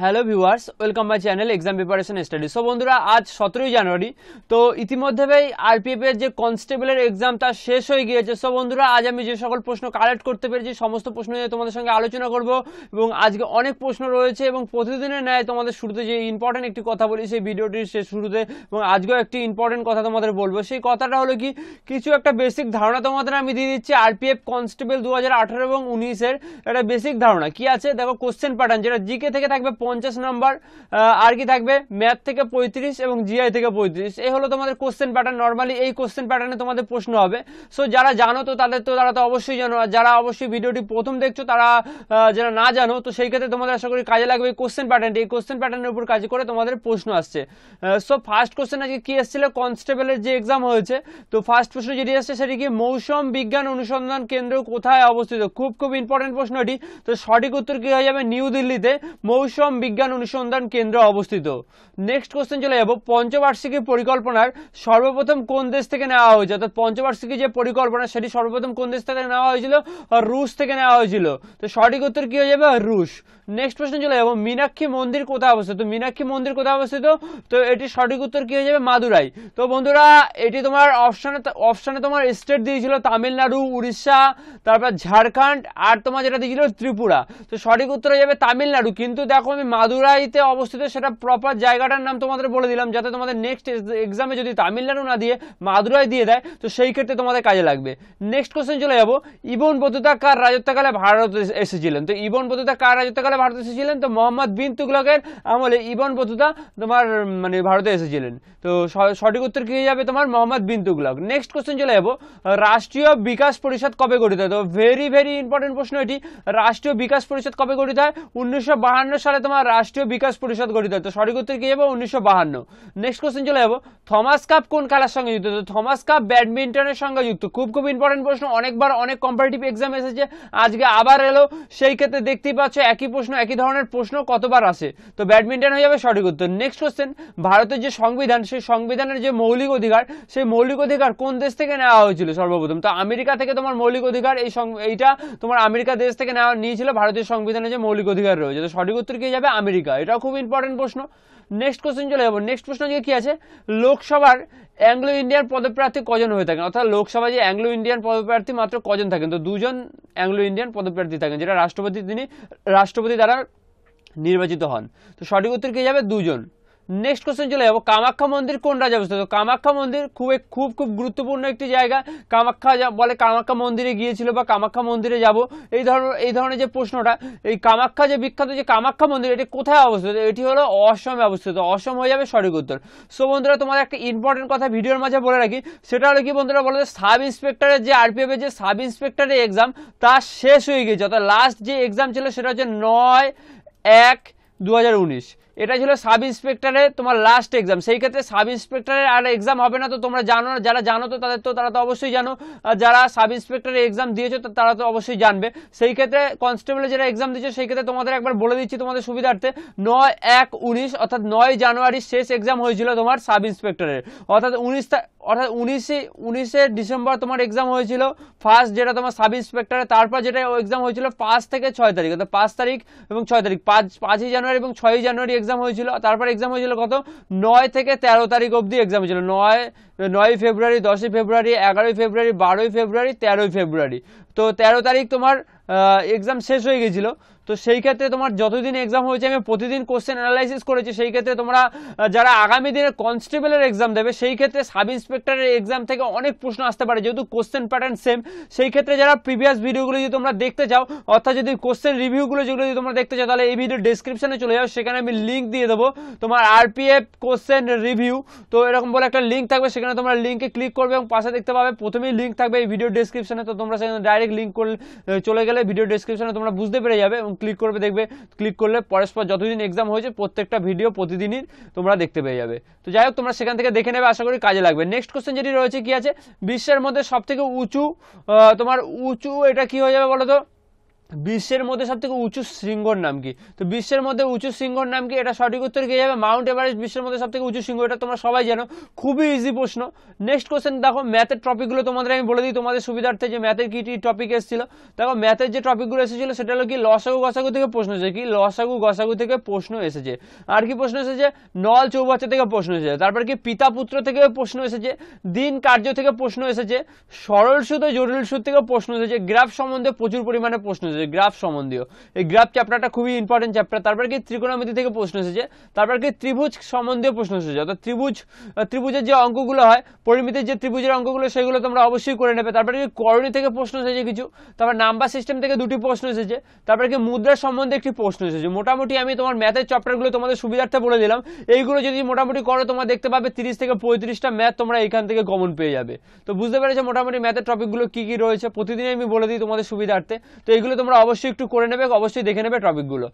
hello viewers welcome my channel exam preparation study so বন্ধুরা আজ সতেরোই জানুয়ারি তো ইতিমধ্যেই আরপিএফের যে কনস্টেবলের এক্সাম তা শেষ হয়ে গিয়েছে সো বন্ধুরা আজ আমি যে সকল প্রশ্ন কালেক্ট করতে পেরেছি সমস্ত প্রশ্ন নিয়ে তোমাদের সঙ্গে আলোচনা করব এবং আজকে অনেক প্রশ্ন রয়েছে এবং প্রতিদিনের ন্যায় তোমাদের শুরুতে যে ইম্পর্টেন্ট একটি কথা বলি সেই ভিডিওটির শেষ শুরুতে এবং আজকেও একটি ইম্পর্টেন্ট কথা তোমাদের বলবো সেই কথাটা হলো কি কিছু একটা বেসিক ধারণা তোমাদের আমি দিয়ে দিচ্ছি আরপিএফ কনস্টেবল দু হাজার আঠারো এবং উনিশের একটা বেসিক ধারণা কি আছে দেখো কোশ্চেন প্যাটার্ন যেটা জিকে থেকে থাকবে পঞ্চাশ নাম্বার আর কি থাকবে ম্যাথ থেকে পঁয়ত্রিশ এবং জিআই থেকে পঁয়ত্রিশ এই হলো তোমাদের কোশ্চেন প্যাটার্ন নর্মালি এই কোশ্চেন প্যাটার্নে তোমাদের প্রশ্ন হবে সো যারা জানো তো তাদের তো তারা তো অবশ্যই জানো যারা অবশ্যই ভিডিওটি প্রথম দেখছো তারা যারা না জানো তো সেই ক্ষেত্রে তোমাদের আশা করি কাজে লাগবে এই কোশ্চেন প্যাটার্নটি এই কোশ্চেন প্যাটার্নের উপর কাজ করে তোমাদের প্রশ্ন আসছে সো ফার্স্ট কোশ্চেন আজকে কি এসেছিল কনস্টেবলের যে এক্সাম হয়েছে তো ফার্স্ট প্রশ্ন যেটি আসছে সেটি কি মৌসুম বিজ্ঞান অনুসন্ধান কেন্দ্র কোথায় অবস্থিত খুব খুব ইম্পর্টেন্ট প্রশ্নটি তো সঠিক উত্তর কি হয়ে যাবে নিউ দিল্লিতে মৌসুম চট্টগ্রাম বিজ্ঞান অনুসন্ধান কেন্দ্র অবস্থিত নেক্সট কোশ্চেন চলে যাবো পঞ্চবার্ষিকী পরিকল্পনার সর্বপ্রথম কোন দেশ থেকে নেওয়া হয়েছে অর্থাৎ পঞ্চবার্ষিকী যে পরিকল্পনা সেটি সর্বপ্রথম কোন দেশ থেকে নেওয়া হয়েছিল রুশ থেকে নেওয়া হয়েছিল তো সঠিক উত্তর কি হয়ে যাবে রুশ নেক্সট প্রশ্ন চলে যাবো মীনাক্ষী মন্দির কোথায় অবস্থিত মীনাক্ষী মন্দির কোথায় অবস্থিত তো এটি সঠিক উত্তর কি হয়ে যাবে মাদুরাই তো বন্ধুরা এটি তোমার অপশানে অপশানে তোমার স্টেট দিয়েছিল তামিলনাড়ু উড়িষ্যা তারপর ঝাড়খণ্ড আর তোমার যেটা দিয়েছিল ত্রিপুরা তো সঠিক উত্তর হয়ে যাবে তামিলনাড়ু কিন্তু দেখো আমি আমি মাদুরাইতে অবস্থিত সেটা প্রপার জায়গাটার নাম তোমাদের বলে দিলাম যাতে তোমাদের নেক্সট এক্সামে যদি তামিলনাড়ু না দিয়ে মাদুরাই দিয়ে দেয় তো সেই ক্ষেত্রে তোমাদের কাজে লাগবে নেক্সট কোশ্চেন চলে যাবো ইবন বদুতা কার রাজত্বকালে ভারত এসেছিলেন তো ইবন বদুতা কার রাজত্বকালে ভারত এসেছিলেন তো মোহাম্মদ বিন তুগলকের আমলে ইবন বতুতা তোমার মানে ভারতে এসেছিলেন তো সঠিক উত্তর কি যাবে তোমার মোহাম্মদ বিন তুগলক নেক্সট কোশ্চেন চলে যাবো রাষ্ট্রীয় বিকাশ পরিষদ কবে গঠিত হয় তো ভেরি ভেরি ইম্পর্টেন্ট প্রশ্ন এটি রাষ্ট্রীয় বিকাশ পরিষদ কবে গঠিত হয় উনিশশো সালে তোমার আমার রাষ্ট্রীয় বিকাশ পরিষদ গঠিত হয় তো সঠিক উত্তর কি যাবো উনিশশো বাহান্ন নেক্সট কোশ্চেন চলে যাবো থমাস কাপ কোন খেলার সঙ্গে যুক্ত থমাস কাপ ব্যাডমিন্টনের সঙ্গে যুক্ত খুব খুব ইম্পর্টেন্ট প্রশ্ন অনেকবার অনেক কম্পারেটিভ এক্সাম এসেছে আজকে আবার এলো সেই ক্ষেত্রে দেখতেই পাচ্ছ একই প্রশ্ন একই ধরনের প্রশ্ন কতবার আসে তো ব্যাডমিন্টন হয়ে যাবে সঠিক উত্তর নেক্সট কোশ্চেন ভারতের যে সংবিধান সেই সংবিধানের যে মৌলিক অধিকার সেই মৌলিক অধিকার কোন দেশ থেকে নেওয়া হয়েছিল সর্বপ্রথম তো আমেরিকা থেকে তোমার মৌলিক অধিকার এই এইটা তোমার আমেরিকা দেশ থেকে নেওয়া নিয়েছিল ভারতীয় সংবিধানের যে মৌলিক অধিকার রয়েছে তো সঠিক উত্তর কি যাবে যাবে আমেরিকা এটাও খুব ইম্পর্টেন্ট প্রশ্ন নেক্সট কোশ্চেন চলে যাবো নেক্সট প্রশ্ন যে কি আছে লোকসভার অ্যাংলো ইন্ডিয়ান পদপ্রার্থী কজন হয়ে থাকেন অর্থাৎ লোকসভায় যে অ্যাংলো ইন্ডিয়ান পদপ্রার্থী মাত্র কজন থাকেন তো দুজন অ্যাংলো ইন্ডিয়ান পদপ্রার্থী থাকেন যেটা রাষ্ট্রপতি তিনি রাষ্ট্রপতি দ্বারা নির্বাচিত হন তো সঠিক উত্তর কি যাবে দুজন নেক্সট কোশ্চেন চলে যাবো কামাখ্যা মন্দির কোন রাজ্যে অবস্থিত কামাখ্যা মন্দির খুব খুব খুব গুরুত্বপূর্ণ একটি জায়গা কামাখ্যা বলে কামাখ্যা মন্দিরে গিয়েছিল বা কামাখ্যা মন্দিরে যাব এই ধরনের এই ধরনের যে প্রশ্নটা এই কামাখ্যা যে বিখ্যাত যে কামাখ্যা মন্দির এটি কোথায় অবস্থিত এটি হলো অসমে অবস্থিত অসম হয়ে যাবে সঠিক উত্তর সো বন্ধুরা তোমার একটা ইম্পর্টেন্ট কথা ভিডিওর মাঝে বলে রাখি সেটা হলো কি বন্ধুরা বলো সাব ইন্সপেক্টরের যে আরপিএফের যে সাব ইন্সপেক্টরের এক্সাম তা শেষ হয়ে গেছে অর্থাৎ লাস্ট যে এক্সাম ছিল সেটা হচ্ছে নয় এক দু এটা ছিল সাব ইন্সপেক্টরের তোমার লাস্ট এক্সাম সেই ক্ষেত্রে সাব ইন্সপেক্টরের আর এক্সাম হবে না তো তোমরা জানো না যারা জানো তো তাদের তো তারা তো অবশ্যই জানো যারা সাব ইন্সপেক্টরের এক্সাম দিয়েছো তারা তো অবশ্যই জানবে সেই ক্ষেত্রে কনস্টেবলের যারা এক্সাম দিয়েছে সেই ক্ষেত্রে তোমাদের একবার বলে দিচ্ছি তোমাদের সুবিধার্থে নয় এক উনিশ অর্থাৎ নয় জানুয়ারির শেষ এক্সাম হয়েছিল তোমার সাব ইন্সপেক্টরের অর্থাৎ উনিশ অর্থাৎ উনিশে উনিশে ডিসেম্বর তোমার এক্সাম হয়েছিল ফার্স্ট যেটা তোমার সাব ইন্সপেক্টরের তারপর যেটা এক্সাম হয়েছিল পাঁচ থেকে ছয় তারিখ অর্থাৎ পাঁচ তারিখ এবং ছয় তারিখ পাঁচ পাঁচই জানুয়ারি এবং ছয়ই জানুয়ারি এক্সাম হয়েছিল তারপর এক্সাম হয়েছিল কত নয় থেকে তেরো তারিখ অবধি এক্সাম হয়েছিল নয় নয়ই ফেব্রুয়ারি দশই ফেব্রুয়ারি এগারোই ফেব্রুয়ারি বারোই ফেব্রুয়ারি তেরোই ফেব্রুয়ারি তো তেরো তারিখ তোমার এক্সাম শেষ হয়ে গেছিলো তো সেই ক্ষেত্রে তোমার যতদিন এক্সাম হয়েছে আমি প্রতিদিন কোশ্চেন অ্যানালাইসিস করেছি সেই ক্ষেত্রে তোমরা যারা আগামী দিনে কনস্টেবলের এক্সাম দেবে সেই ক্ষেত্রে সাব ইন্সপেক্টরের এক্সাম থেকে অনেক প্রশ্ন আসতে পারে যেহেতু কোশ্চেন প্যাটার্ন সেম সেই ক্ষেত্রে যারা প্রিভিয়াস ভিডিওগুলো যদি তোমরা দেখতে চাও অর্থাৎ যদি কোশ্চেন রিভিউগুলো যেগুলো যদি তোমরা দেখতে চাও তাহলে এই ভিডিও ডিসক্রিপশনে চলে যাও সেখানে আমি লিঙ্ক দিয়ে দেবো তোমার আরপিএফ কোশ্চেন রিভিউ তো এরকম বলে একটা লিঙ্ক থাকবে সেখানে তোমরা লিঙ্কে ক্লিক করবে এবং পাশে দেখতে পাবে প্রথমেই লিঙ্ক থাকবে এই ভিডিও ডিসক্রিপশনে তো তোমরা সেখানে ডাইরেক্ট লিঙ্ক করলে চলে গেলে ভিডিও ডিসক্রিপশনে তোমরা বুঝতে পেরে যাবে এবং ক্লিক করবে দেখবে ক্লিক করলে পরস্পর যতদিন এক্সাম হয়েছে প্রত্যেকটা ভিডিও প্রতিদিনই তোমরা দেখতে পেয়ে যাবে তো যাই হোক তোমরা সেখান থেকে দেখে নেবে আশা করি কাজে লাগবে নেক্সট কোশ্চেন যেটি রয়েছে কি আছে বিশ্বের মধ্যে সবথেকে উঁচু তোমার উঁচু এটা কি হয়ে যাবে বলো তো বিশ্বের মধ্যে সব থেকে উঁচু শৃঙ্গর নাম কি তো বিশ্বের মধ্যে উঁচু শৃঙ্গর নাম কি এটা সঠিক উত্তর গিয়ে যাবে মাউন্ট এভারেস্ট বিশ্বের মধ্যে সব থেকে উঁচু শৃঙ্গ এটা তোমরা সবাই জানো খুবই ইজি প্রশ্ন নেক্সট কোশ্চেন দেখো ম্যাথের টপিকগুলো তোমাদের আমি বলে দিই তোমাদের সুবিধার্থে যে ম্যাথের কী কী টপিক এসেছিল দেখো ম্যাথের যে টপিকগুলো এসেছিল সেটা হলো কি লসাগু গসাগু থেকে প্রশ্ন এসেছে কি লসাগু গসাগু থেকে প্রশ্ন এসেছে আর কি প্রশ্ন এসেছে নল চৌবাচ্চা থেকে প্রশ্ন এসেছে তারপর কি পিতা পুত্র থেকে প্রশ্ন এসেছে দিন কার্য থেকে প্রশ্ন এসেছে সরল সুদ ও জটিল সুদ থেকে প্রশ্ন এসেছে গ্রাফ সম্বন্ধে প্রচুর পরিমাণে প্রশ্ন এসেছে যে গ্রাফ সম্বন্ধীয় এই গ্রাফ চ্যাপ্টারটা খুবই ইম্পর্টেন্ট চ্যাপ্টার তারপর কি ত্রিকোণমিতি থেকে প্রশ্ন এসেছে তারপর কি ত্রিভুজ সম্বন্ধীয় প্রশ্ন এসেছে অর্থাৎ ত্রিভুজ ত্রিভুজের যে অঙ্কগুলো হয় পরিমিতির যে ত্রিভুজের অঙ্কগুলো সেগুলো তোমরা অবশ্যই করে নেবে তারপর কি করণি থেকে প্রশ্ন এসেছে কিছু তারপর নাম্বার সিস্টেম থেকে দুটি প্রশ্ন এসেছে তারপর কি মুদ্রা সম্বন্ধে একটি প্রশ্ন এসেছে মোটামুটি আমি তোমার ম্যাথের চ্যাপ্টারগুলো তোমাদের সুবিধার্থে বলে দিলাম এইগুলো যদি মোটামুটি করো তোমরা দেখতে পাবে তিরিশ থেকে পঁয়ত্রিশটা ম্যাথ তোমরা এখান থেকে কমন পেয়ে যাবে তো বুঝতে পেরেছো মোটামুটি ম্যাথের টপিকগুলো কী কী রয়েছে প্রতিদিন আমি বলে দিই তোমাদের সুবিধার্থে তো এইগুলো তোমরা তোমরা অবশ্যই একটু করে নেবে অবশ্যই দেখে নেবে টপিকগুলো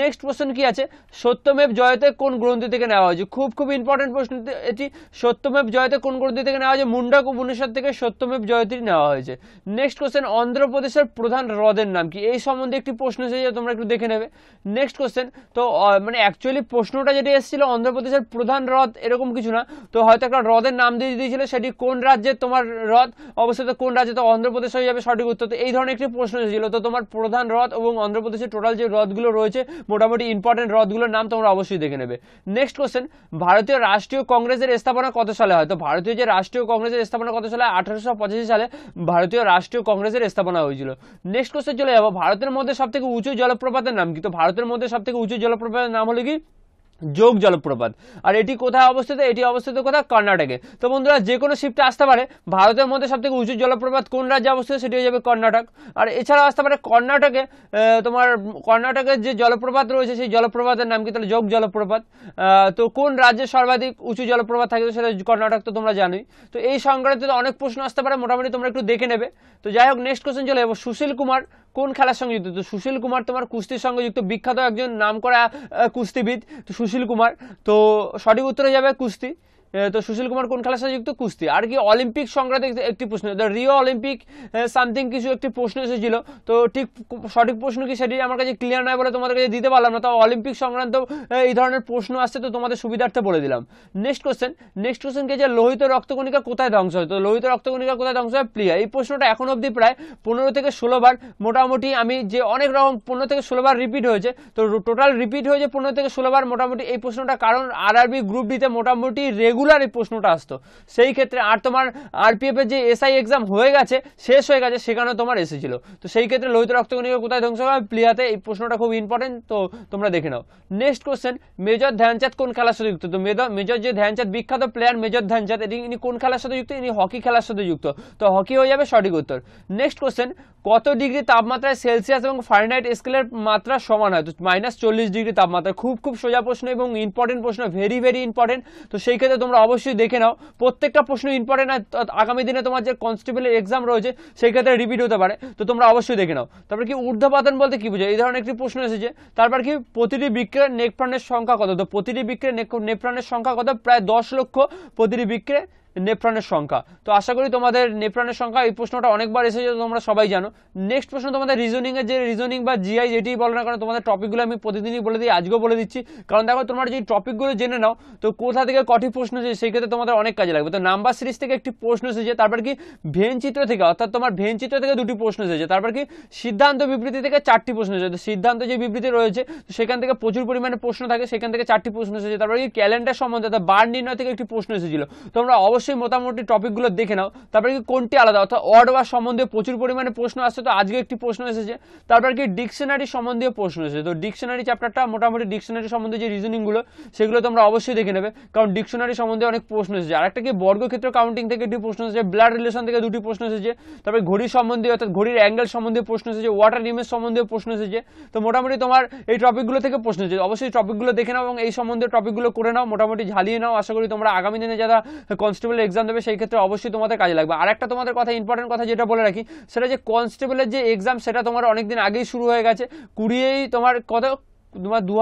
নেক্সট প্রশ্ন কি আছে সত্যমেব জয়তে কোন গ্রন্থি থেকে নেওয়া হয়েছে খুব খুব ইম্পর্টেন্ট প্রশ্ন এটি সত্যমেব জয়তে কোন গ্রন্থি থেকে নেওয়া হয়েছে মুন্ডক উপনিষদ থেকে সত্যমেব জয়তী নেওয়া হয়েছে নেক্সট কোশ্চেন অন্ধ্রপ্রদেশের প্রধান হ্রদের নাম কি এই সম্বন্ধে একটি প্রশ্ন এসেছে তোমরা একটু দেখে নেবে নেক্সট কোশ্চেন তো মানে অ্যাকচুয়ালি প্রশ্নটা যেটি এসেছিল অন্ধ্রপ্রদেশের প্রধান হ্রদ এরকম কিছু না তো হয়তো একটা হ্রদের নাম দিয়ে দিয়েছিল সেটি কোন রাজ্যে তোমার হ্রদ অবস্থিত কোন রাজ্যে তো অন্ধ্রপ্রদেশ হয়ে যাবে সঠিক উত্তর তো এই ধরনের একটি প্রশ্ন এসেছিল তো তোমার প্রধান হ্রদ এবং অন্ধ্রপ্রদেশের টোটাল যে হ্রদগুলো রয়েছে মোটামুটি ইম্পর্টেন্ট হ্রদগুলোর নাম তোমরা অবশ্যই দেখে নেবে নেক্সট কোশ্চেন ভারতীয় রাষ্ট্রীয় কংগ্রেসের স্থাপনা কত সালে হয় তো ভারতীয় যে রাষ্ট্রীয় কংগ্রেসের স্থাপনা কত সালে আঠারোশো সালে ভারতীয় রাষ্ট্রীয় কংগ্রেসের স্থাপনা হয়েছিল নেক্সট কোশ্চেন চলে যাবো ভারতের মধ্যে সবথেকে উঁচু জলপ্রপাতের নাম কি তো ভারতের মধ্যে সবথেকে উঁচু জলপ্রপাতের নাম হলো কি যোগ জলপ্রপাত আর এটি কোথায় অবস্থিত এটি অবস্থিত কোথায় কর্ণাটকে তো বন্ধুরা যে কোনো শিফটে আসতে পারে ভারতের মধ্যে সব থেকে উঁচু জলপ্রপাত কোন রাজ্যে অবস্থিত সেটি হয়ে যাবে কর্ণাটক আর এছাড়াও আসতে পারে কর্ণাটকে তোমার কর্ণাটকের যে জলপ্রপাত রয়েছে সেই জলপ্রপাতের নাম কি তাহলে যোগ জলপ্রপাত তো কোন রাজ্যে সর্বাধিক উঁচু জলপ্রপাত থাকে সেটা কর্ণাটক তো তোমরা জানোই তো এই সংক্রান্ত অনেক প্রশ্ন আসতে পারে মোটামুটি তোমরা একটু দেখে নেবে তো যাই হোক নেক্সট কোশ্চেন চলে যাবো সুশীল কুমার কোন খেলার সঙ্গে যুক্ত তো সুশীল কুমার তোমার কুস্তির সঙ্গে যুক্ত বিখ্যাত একজন নাম করা কুস্তিবিদ তো সুশীল কুমার তো সঠিক উত্তরে যাবে কুস্তি তো সুশীল কুমার কোন খেলার সাথে যুক্ত কুস্তি আর কি অলিম্পিক সংক্রান্ত একটি প্রশ্ন দ্য রিও অলিম্পিক সামথিং কিছু একটি প্রশ্ন এসেছিল তো ঠিক সঠিক প্রশ্ন কি সেটি আমার কাছে ক্লিয়ার নয় বলে তোমাদের কাছে দিতে পারলাম না তো অলিম্পিক সংক্রান্ত এই ধরনের প্রশ্ন আসছে তো তোমাদের সুবিধার্থে বলে দিলাম নেক্সট কোশ্চেন নেক্সট কোশ্চেন কে যে লোহিত রক্তকণিকা কোথায় ধ্বংস হয় তো লোহিত রক্তকণিকা কোথায় ধ্বংস হয় প্লিয়া এই প্রশ্নটা এখন অবধি প্রায় পনেরো থেকে ষোলোবার মোটামুটি আমি যে অনেক রকম পনেরো থেকে ষোলোবার রিপিট হয়েছে তো টোটাল রিপিট হয়েছে পনেরো থেকে ষোলোবার মোটামুটি এই প্রশ্নটা কারণ আর গ্রুপ ডিতে মোটামুটি রেগুলার রেগুলার এই প্রশ্নটা আসতো সেই ক্ষেত্রে আর তোমার আরপিএফের যে এসআই এক্সাম হয়ে গেছে শেষ হয়ে গেছে সেখানেও তোমার এসেছিল তো সেই ক্ষেত্রে লোহিত রক্তকণিকা কোথায় ধ্বংস হয় প্লিয়াতে এই প্রশ্নটা খুব ইম্পর্টেন্ট তো তোমরা দেখে নাও নেক্সট কোয়েশ্চেন মেজর ধ্যানচাঁদ কোন খেলার সাথে যুক্ত তো মেজর মেজর যে ধ্যানচাঁদ বিখ্যাত প্লেয়ার মেজর ধ্যানচাঁদ এটি ইনি কোন খেলার সাথে যুক্ত ইনি হকি খেলার সাথে যুক্ত তো হকি হয়ে যাবে সঠিক উত্তর নেক্সট কোয়েশ্চেন কত ডিগ্রি তাপমাত্রায় সেলসিয়াস এবং ফারেনহাইট স্কেলের মাত্রা সমান হয় তো মাইনাস চল্লিশ ডিগ্রি তাপমাত্রা খুব খুব সোজা প্রশ্ন এবং ইম্পর্টেন্ট প্রশ্ন ভেরি ভেরি ইম্পর্টেন্ট তো সেই ক্ষেত্রে তোমরা অবশ্যই দেখে নাও প্রত্যেকটা প্রশ্ন ইম্পর্টেন্ট আর আগামী দিনে তোমার যে কনস্টেবলের এক্সাম রয়েছে সেই ক্ষেত্রে রিপিট হতে পারে তো তোমরা অবশ্যই দেখে নাও তারপর কি ঊর্ধ্বপাতন বলতে কি বুঝে এই ধরনের একটি প্রশ্ন এসেছে তারপর কি প্রতিটি বিক্রয়ের নেকপ্রাণের সংখ্যা কত তো প্রতিটি বিক্রয়ের নেকপ্রাণের সংখ্যা কত প্রায় দশ লক্ষ প্রতিটি বিক্রয় নেপ্রনের সংখ্যা তো আশা করি তোমাদের নেপ্রনের সংখ্যা এই প্রশ্নটা অনেকবার এসেছে তোমরা সবাই জানো নেক্সট প্রশ্ন তোমাদের রিজনিংয়ের যে রিজনিং বা জিআই যেটি বলো না কারণ তোমাদের টপিকগুলো আমি প্রতিদিনই বলে দিই আজকেও বলে দিচ্ছি কারণ দেখো তোমরা যদি টপিকগুলো জেনে নাও তো কোথা থেকে কটি প্রশ্ন এসেছে সেই ক্ষেত্রে তোমাদের অনেক কাজে লাগবে তো নাম্বার সিরিজ থেকে একটি প্রশ্ন এসেছে তারপর কি ভেন চিত্র থেকে অর্থাৎ তোমার ভেন চিত্র থেকে দুটি প্রশ্ন এসেছে তারপর কি সিদ্ধান্ত বিবৃতি থেকে চারটি প্রশ্ন এসেছে সিদ্ধান্ত যে বিবৃতি রয়েছে সেখান থেকে প্রচুর পরিমাণে প্রশ্ন থাকে সেখান থেকে চারটি প্রশ্ন এসেছে তারপর কি ক্যালেন্ডার সম্বন্ধে অর্থাৎ বার নির্ণয় থেকে একটি প্রশ্ন এসেছিল তোমরা অবশ্যই অবশ্যই মোটামুটি টপিকগুলো দেখে নাও তারপর কি কোনটি আলাদা অর্থাৎ ওয়ার্ড বা সম্বন্ধে প্রচুর পরিমাণে প্রশ্ন আসছে তো আজকে একটি প্রশ্ন এসেছে তারপর কি ডিকশনারি সম্বন্ধে প্রশ্ন এসেছে তো ডিকশনারি চ্যাপ্টারটা মোটামুটি ডিকশনারি সম্বন্ধে যে রিজনিংগুলো সেগুলো তোমরা অবশ্যই দেখে নেবে কারণ ডিকশনারি সম্বন্ধে অনেক প্রশ্ন এসেছে আর একটা কি বর্গক্ষেত্র কাউন্টিং থেকে একটি প্রশ্ন এসেছে ব্লাড রিলেশন থেকে দুটি প্রশ্ন এসেছে তারপর ঘড়ির সম্বন্ধে অর্থাৎ ঘড়ির অ্যাঙ্গেল সম্বন্ধে প্রশ্ন এসেছে ওয়াটার ইমেজ সম্বন্ধে প্রশ্ন এসেছে তো মোটামুটি তোমার এই টপিকগুলো থেকে প্রশ্ন এসেছে অবশ্যই টপিকগুলো দেখে নাও এবং এই সম্বন্ধে টপিকগুলো করে নাও মোটামুটি ঝালিয়ে নাও আশা করি তোমরা আগামী দিনে যারা কনস্টেবল কনস্টেবল এক্সাম দেবে সেই ক্ষেত্রে অবশ্যই তোমাদের কাজে লাগবে আর একটা তোমাদের কথা ইম্পর্টেন্ট কথা যেটা বলে রাখি সেটা যে কনস্টেবলের যে এক্সাম সেটা তোমার অনেকদিন আগেই শুরু হয়ে গেছে কুড়িয়েই তোমার কত তোমার দু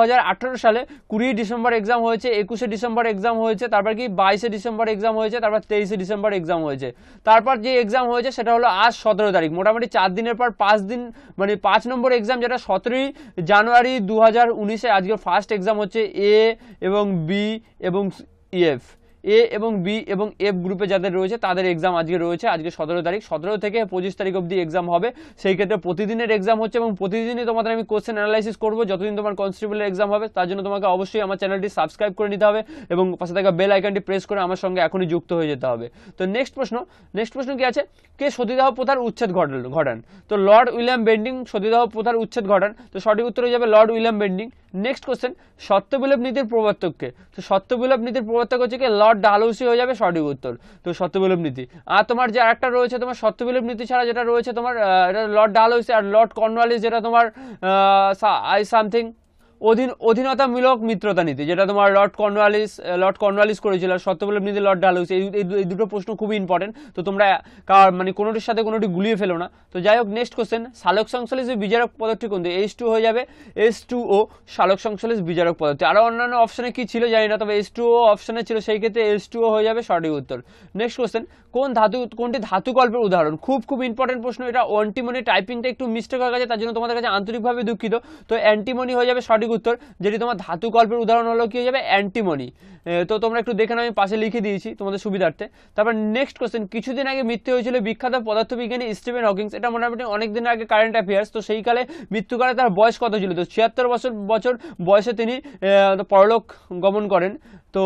সালে কুড়ি ডিসেম্বর এক্সাম হয়েছে একুশে ডিসেম্বর এক্সাম হয়েছে তারপর কি বাইশে ডিসেম্বর এক্সাম হয়েছে তারপর তেইশে ডিসেম্বর এক্সাম হয়েছে তারপর যে এক্সাম হয়েছে সেটা হলো আজ সতেরো তারিখ মোটামুটি চার দিনের পর পাঁচ দিন মানে পাঁচ নম্বর এক্সাম যেটা সতেরোই জানুয়ারি দু হাজার উনিশে আজকে ফার্স্ট এক্সাম হচ্ছে এ এবং বি এবং ইএফ e এ এবং বি এবং এফ গ্রুপে যাদের রয়েছে তাদের এক্সাম আজকে রয়েছে আজকে সতেরো তারিখ সতেরো থেকে পঁচিশ তারিখ অবধি এক্সাম হবে সেই ক্ষেত্রে প্রতিদিনের এক্সাম হচ্ছে এবং প্রতিদিনই তোমাদের আমি কোশ্চেন অ্যানালাইসিস করবো যতদিন তোমার কনস্টেবলের এক্সাম হবে তার জন্য তোমাকে অবশ্যই আমার চ্যানেলটি সাবস্ক্রাইব করে নিতে হবে এবং পাশে থাকা বেল আইকনটি প্রেস করে আমার সঙ্গে এখনই যুক্ত হয়ে যেতে হবে তো নেক্সট প্রশ্ন নেক্সট প্রশ্ন কি আছে কে সতীদাহ প্রথার উচ্ছেদ ঘটান তো লর্ড উইলিয়াম বেন্ডিং সতীদাহ প্রথার উচ্ছেদ ঘটান তো সঠিক উত্তর হয়ে যাবে Lord William Bentinck next question সত্যবিলোপ নীতির প্রবর্তককে তো সত্যবিলোপ নীতির প্রবর্তক হচ্ছে কি লর্ড শর্ট ডালহৌসি হয়ে যাবে সঠিক উত্তর তো সত্যবিলোপ নীতি আর তোমার যে আরেকটা রয়েছে তোমার সত্যবিলোপ নীতি ছাড়া যেটা রয়েছে তোমার এটা লর্ড ডালহৌসি আর লর্ড কর্নওয়ালিস যেটা তোমার আই সামথিং অধীন অধীনতামূলক মিত্রতা নীতি যেটা তোমার লর্ড কর্নওয়ালিস লর্ড কর্নওয়ালিস করেছিল সত্যবল্লভ নীতি লর্ড ডালহৌসি এই দুটো প্রশ্ন খুবই ইম্পর্টেন্ট তো তোমরা কার মানে কোনোটির সাথে কোনোটি গুলিয়ে ফেলো না তো যাই হোক নেক্সট কোশ্চেন সালক সংশ্লেষ বিচারক পদকটি কোন এইচ টু হয়ে যাবে এস টু ও সালক সংশ্লেষ বিচারক পদকটি আরও অন্যান্য অপশানে কি ছিল জানি না তবে এস টু ও অপশানে ছিল সেই ক্ষেত্রে এস টু ও হয়ে যাবে সঠিক উত্তর নেক্সট কোশ্চেন কোন ধাতু কোনটি ধাতু গল্পের উদাহরণ খুব খুব ইম্পর্টেন্ট প্রশ্ন এটা অ্যান্টিমনি টাইপিংটা একটু মিস্টেক হয়ে গেছে তার জন্য তোমাদের কাছে আন্তরিকভাবে দুঃখিত তো অ্যান্টিমনি হয়ে যাবে সঠিক সঠিক উত্তর যেটি তোমার ধাতু কল্পের উদাহরণ হলো কী হয়ে যাবে অ্যান্টিমনি তো তোমরা একটু দেখে আমি পাশে লিখে দিয়েছি তোমাদের সুবিধার্থে তারপর নেক্সট কোয়েশ্চেন কিছুদিন আগে মৃত্যু হয়েছিল বিখ্যাত পদার্থবিজ্ঞানী স্টিভেন হকিংস এটা মোটামুটি অনেক দিন আগে কারেন্ট অ্যাফেয়ার্স তো সেই কালে মৃত্যুকালে তার বয়স কত ছিল তো ছিয়াত্তর বছর বছর বয়সে তিনি পরলোক গমন করেন তো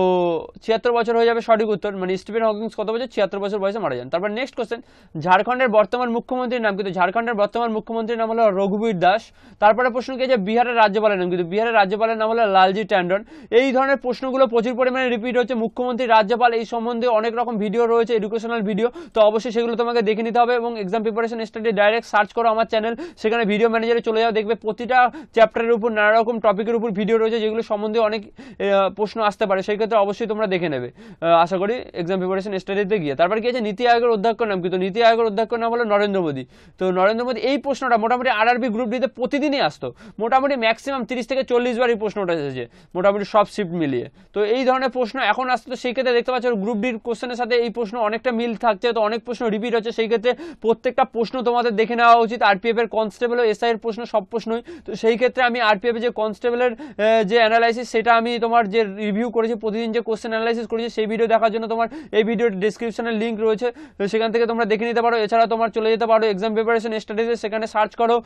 ছিয়াত্তর বছর হয়ে যাবে সঠিক উত্তর মানে স্টিভেন হকিংস কত বছর ছিয়াত্তর বছর বয়সে মারা যান তারপর নেক্সট কোশ্চেন ঝাড়খণ্ডের বর্তমান মুখ্যমন্ত্রীর নাম কিন্তু ঝাড়খণ্ডের বর্তমান মুখ্যমন্ত্রীর নাম হলো রঘুবীর দাস তারপরে প্রশ্ন কি যে বিহারের রাজ্যপালের নাম কিন্তু বিহারের রাজ্যপালের নাম হলো লালজি ট্যান্ডন এই ধরনের প্রশ্নগুলো প্রচুর পরিমাণে রিপিট হচ্ছে মুখ্যমন্ত্রী রাজ্যপাল এই সম্বন্ধে অনেক রকম ভিডিও রয়েছে এডুকেশনাল ভিডিও তো অবশ্যই সেগুলো তোমাকে দেখে নিতে হবে এবং exam preparation study direct search করো আমার চ্যানেল সেখানে ভিডিও ম্যানেজারে চলে যাও দেখবে প্রতিটা চ্যাপ্টারের উপর নানা রকম টপিকের উপর ভিডিও রয়েছে যেগুলো সম্বন্ধে অনেক প্রশ্ন আসতে পারে সেই ক্ষেত্রে অবশ্যই তোমরা দেখে নেবে আশা করি এক্সাম প্রিপারেশন স্টাডিতে গিয়ে তারপর কি আছে নীতি আয়োগের অধ্যক্ষ নাম কিন্তু নীতি আয়োগের অধ্যক্ষ নাম হলো নরেন্দ্র মোদী তো নরেন্দ্র মোদী এই প্রশ্নটা মোটামুটি আরআরবি গ্রুপ ডিতে প্রতিদিনই আসতো মোটামুটি ম্যাক্সিমাম তিরিশ থেকে চল্লিশ বারই এই প্রশ্নটা এসেছে মোটামুটি সব শিফট মিলিয়ে তো এই ধরনের প্রশ্ন এখন তো সেই ক্ষেত্রে দেখতে পাচ্ছ গ্রুপ ডির কোশ্চেনের সাথে এই প্রশ্ন অনেকটা মিল থাকছে তো অনেক প্রশ্ন রিপিট হচ্ছে সেই ক্ষেত্রে প্রত্যেকটা প্রশ্ন তোমাদের দেখে নেওয়া উচিত আরপিএফ এর কনস্টেবল ও এসআই এর প্রশ্ন সব প্রশ্নই তো সেই ক্ষেত্রে আমি আরপিএফ যে কনস্টেবলের যে অ্যানালাইসিস সেটা আমি তোমার যে রিভিউ করেছি প্রতিদিন যে কোশ্চেন অ্যানালাইসিস করেছি সেই ভিডিও দেখার জন্য তোমার এই ভিডিওর ডিসক্রিপশনের লিঙ্ক রয়েছে সেখান থেকে তোমরা দেখে নিতে পারো এছাড়া তোমার চলে যেতে পারো এক্সাম প্রিপারেশন স্টাডিজে সেখানে সার্চ করো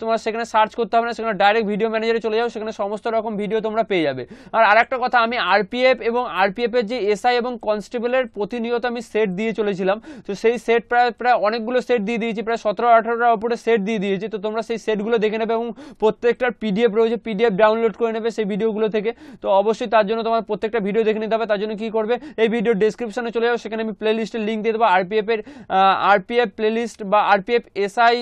তোমার সেখানে সার্চ করতে হবে না সেখানে ডাইরেক্ট ভিডিও ম্যানেজারে চলে যাও করো সেখানে সমস্ত রকম ভিডিও তোমরা পেয়ে যাবে আর আরেকটা কথা আমি আরপিএফ এবং আরপিএফের যে এসআই এবং কনস্টেবলের প্রতিনিয়ত আমি সেট দিয়ে চলেছিলাম তো সেই সেট প্রায় প্রায় অনেকগুলো সেট দিয়ে দিয়েছি প্রায় সতেরো আঠারোটার ওপরে সেট দিয়ে দিয়েছি তো তোমরা সেই সেটগুলো দেখে নেবে এবং প্রত্যেকটার পিডিএফ রয়েছে পিডিএফ ডাউনলোড করে নেবে সেই ভিডিওগুলো থেকে তো অবশ্যই তার জন্য তোমার প্রত্যেকটা ভিডিও দেখে নিতে হবে তার জন্য কী করবে এই ভিডিও ডিসক্রিপশনে চলে যাবে সেখানে আমি প্লেলিস্টের লিঙ্ক দিয়ে দেবো আরপিএফের আরপিএফ প্লেলিস্ট বা RPF SI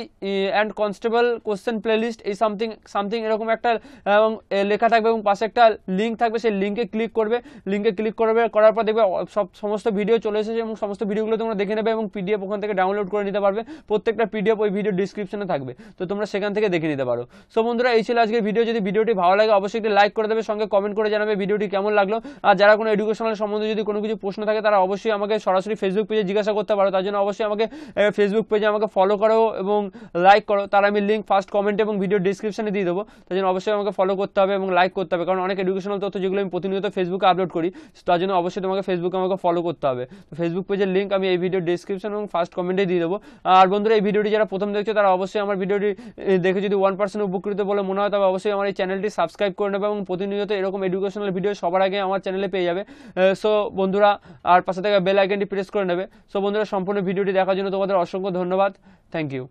and constable question playlist এই সামথিং সামথিং এরকম একটা এবং লেখা থাকবে এবং পাশে একটা লিঙ্ক থাকবে সেই লিঙ্কে ক্লিক করবে লিঙ্কে ক্লিক করবে করার পর দেখবে সব সমস্ত ভিডিও চলে এসেছে এবং সমস্ত ভিডিওগুলো তোমরা দেখে নেবে এবং পিডিএফ ওখান থেকে ডাউনলোড করে নিতে পারবে প্রত্যেকটা পিডিএফ ওই ভিডিও ডিসক্রিপশনে থাকবে তো তোমরা সেখান থেকে দেখে নিতে পারো সো বন্ধুরা এই ছিল আজকে ভিডিও যদি ভিডিওটি ভালো লাগে অবশ্যই একটি লাইক করে দেবে সঙ্গে কমেন্ট করে জানাবে ভিডিওটি কেমন লাগলো আর যারা কোনো এডুকেশনাল সম্বন্ধে যদি কোনো কিছু প্রশ্ন থাকে তারা অবশ্যই আমাকে সরাসরি ফেসবুক পেজে জিজ্ঞাসা করতে পারো তার জন্য অবশ্যই আমাকে ফেসবুক পেজে আমাকে ফলো করো এবং লাইক করো তার আমি লিঙ্ক ফার্স্ট কমেন্ট এবং ভিডিও ডিসক্রিপশনে দিয়ে দেবো তার জন্য অবশ্যই আমাকে ফলো ফলো করতে হবে এবং লাইক করতে হবে কারণ অনেক এডুকেশনাল তথ্য যেগুলো আমি প্রতিনিয়ত ফেসবুকে আপলোড করি তার জন্য অবশ্যই তোমাকে ফেসবুকে আমাকে ফলো করতে হবে তো ফেসবুক পেজের লিঙ্ক আমি এই ভিডিও ডিসক্রিপশন এবং ফার্স্ট কমেন্টে দিয়ে দেবো আর বন্ধুরা এই ভিডিওটি যারা প্রথম দেখছো তারা অবশ্যই আমার ভিডিওটি দেখে যদি ওয়ান পার্সেন্ট উপকৃত বলে মনে হয় তবে অবশ্যই আমার এই চ্যানেলটি সাবস্ক্রাইব করে নেবে এবং প্রতিনিয়ত এরকম এডুকেশনাল ভিডিও সবার আগে আমার চ্যানেলে পেয়ে যাবে সো বন্ধুরা আর পাশে থেকে বেল আইকনটি প্রেস করে নেবে সো বন্ধুরা সম্পূর্ণ ভিডিওটি দেখার জন্য তোমাদের অসংখ্য ধন্যবাদ থ্যাংক ইউ